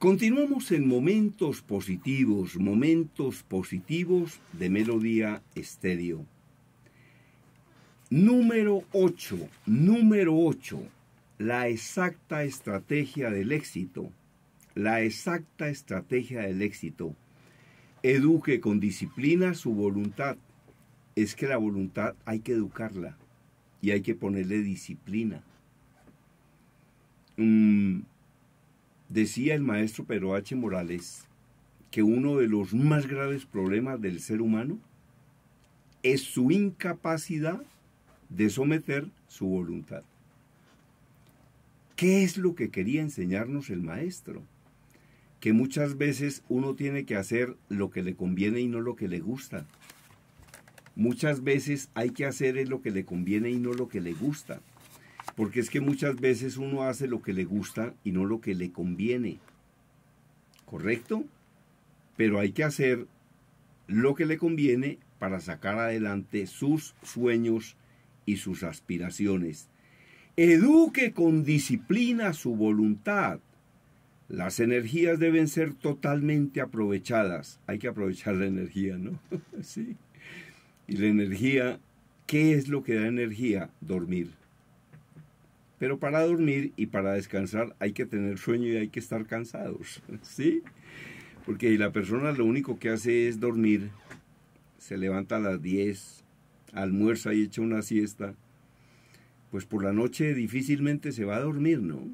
Continuamos en momentos positivos, momentos positivos de Melodía Estéreo. Número 8, número 8, la exacta estrategia del éxito. La exacta estrategia del éxito. Eduque con disciplina su voluntad. Es que la voluntad hay que educarla y hay que ponerle disciplina. Mm, Decía el maestro Pedro H. Morales que uno de los más graves problemas del ser humano es su incapacidad de someter su voluntad. ¿Qué es lo que quería enseñarnos el maestro? Que muchas veces uno tiene que hacer lo que le conviene y no lo que le gusta. Muchas veces hay que hacer lo que le conviene y no lo que le gusta. Porque es que muchas veces uno hace lo que le gusta y no lo que le conviene. ¿Correcto? Pero hay que hacer lo que le conviene para sacar adelante sus sueños y sus aspiraciones. Eduque con disciplina su voluntad. Las energías deben ser totalmente aprovechadas. Hay que aprovechar la energía, ¿no? sí. Y la energía, ¿qué es lo que da energía? Dormir. Pero para dormir y para descansar hay que tener sueño y hay que estar cansados, ¿sí? Porque la persona lo único que hace es dormir, se levanta a las 10, almuerza y echa una siesta, pues por la noche difícilmente se va a dormir, ¿no?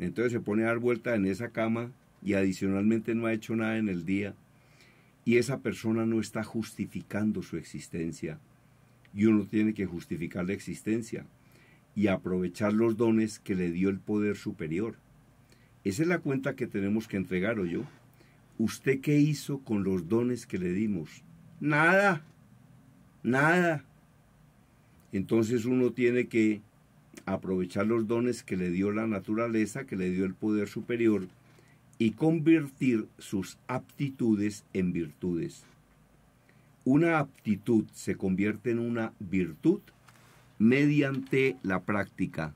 Entonces se pone a dar vuelta en esa cama y adicionalmente no ha hecho nada en el día. Y esa persona no está justificando su existencia. Y uno tiene que justificar la existencia y aprovechar los dones que le dio el poder superior. Esa es la cuenta que tenemos que entregar, o yo. ¿Usted qué hizo con los dones que le dimos? Nada, nada. Entonces uno tiene que aprovechar los dones que le dio la naturaleza, que le dio el poder superior, y convertir sus aptitudes en virtudes. Una aptitud se convierte en una virtud mediante la práctica.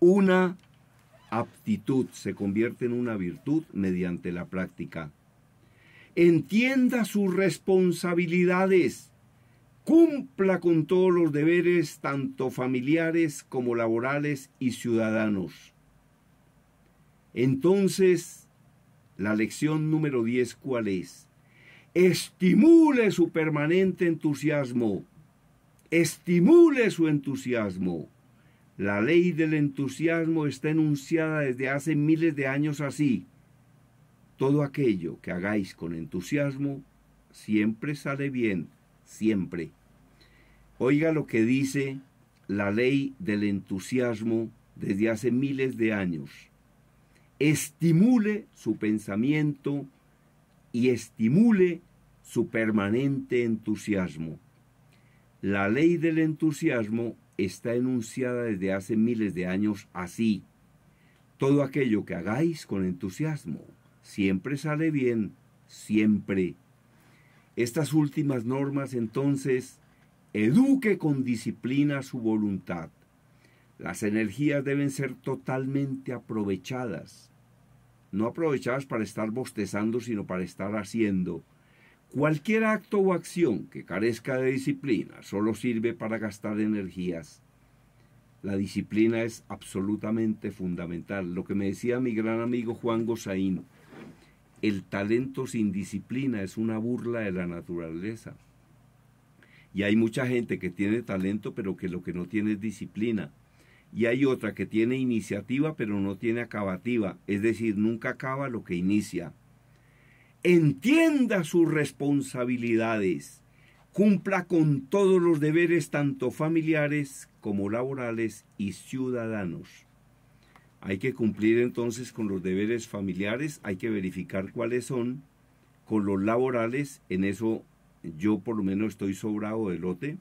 Una aptitud se convierte en una virtud mediante la práctica. Entienda sus responsabilidades. Cumpla con todos los deberes, tanto familiares como laborales y ciudadanos. Entonces, la lección número 10, ¿cuál es? Estimule su permanente entusiasmo estimule su entusiasmo. La ley del entusiasmo está enunciada desde hace miles de años así. Todo aquello que hagáis con entusiasmo siempre sale bien, siempre. Oiga lo que dice la ley del entusiasmo desde hace miles de años. Estimule su pensamiento y estimule su permanente entusiasmo. La ley del entusiasmo está enunciada desde hace miles de años así. Todo aquello que hagáis con entusiasmo siempre sale bien, siempre. Estas últimas normas entonces eduque con disciplina su voluntad. Las energías deben ser totalmente aprovechadas. No aprovechadas para estar bostezando, sino para estar haciendo. Cualquier acto o acción que carezca de disciplina solo sirve para gastar energías. La disciplina es absolutamente fundamental. Lo que me decía mi gran amigo Juan Gosaín, el talento sin disciplina es una burla de la naturaleza. Y hay mucha gente que tiene talento pero que lo que no tiene es disciplina. Y hay otra que tiene iniciativa pero no tiene acabativa, es decir, nunca acaba lo que inicia entienda sus responsabilidades, cumpla con todos los deberes tanto familiares como laborales y ciudadanos. Hay que cumplir entonces con los deberes familiares, hay que verificar cuáles son, con los laborales, en eso yo por lo menos estoy sobrado de lote,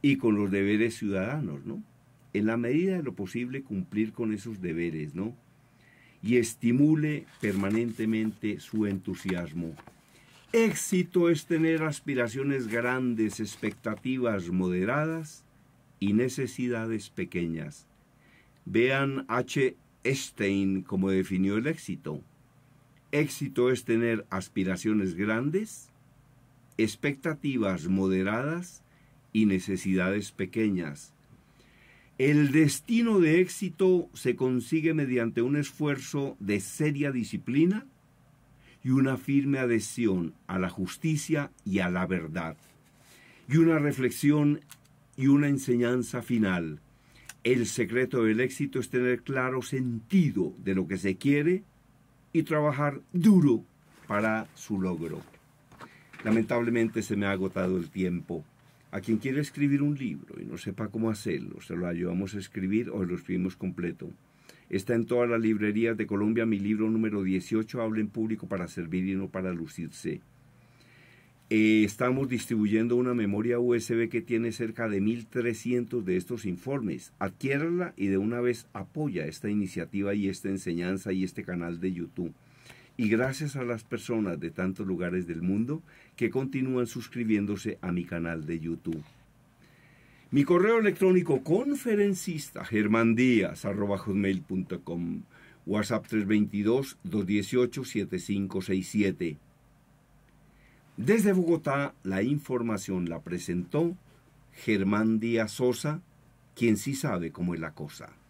y con los deberes ciudadanos, ¿no? En la medida de lo posible cumplir con esos deberes, ¿no? y estimule permanentemente su entusiasmo. Éxito es tener aspiraciones grandes, expectativas moderadas y necesidades pequeñas. Vean H. Stein como definió el éxito. Éxito es tener aspiraciones grandes, expectativas moderadas y necesidades pequeñas. El destino de éxito se consigue mediante un esfuerzo de seria disciplina y una firme adhesión a la justicia y a la verdad, y una reflexión y una enseñanza final. El secreto del éxito es tener claro sentido de lo que se quiere y trabajar duro para su logro. Lamentablemente se me ha agotado el tiempo. A quien quiera escribir un libro y no sepa cómo hacerlo, se lo ayudamos a escribir o lo escribimos completo. Está en todas las librerías de Colombia mi libro número 18, Habla en público para servir y no para lucirse. Eh, estamos distribuyendo una memoria USB que tiene cerca de 1.300 de estos informes. Adquiérala y de una vez apoya esta iniciativa y esta enseñanza y este canal de YouTube y gracias a las personas de tantos lugares del mundo que continúan suscribiéndose a mi canal de YouTube. Mi correo electrónico conferencista germandías.com WhatsApp 322-218-7567. Desde Bogotá, la información la presentó Germán Díaz Sosa, quien sí sabe cómo es la cosa.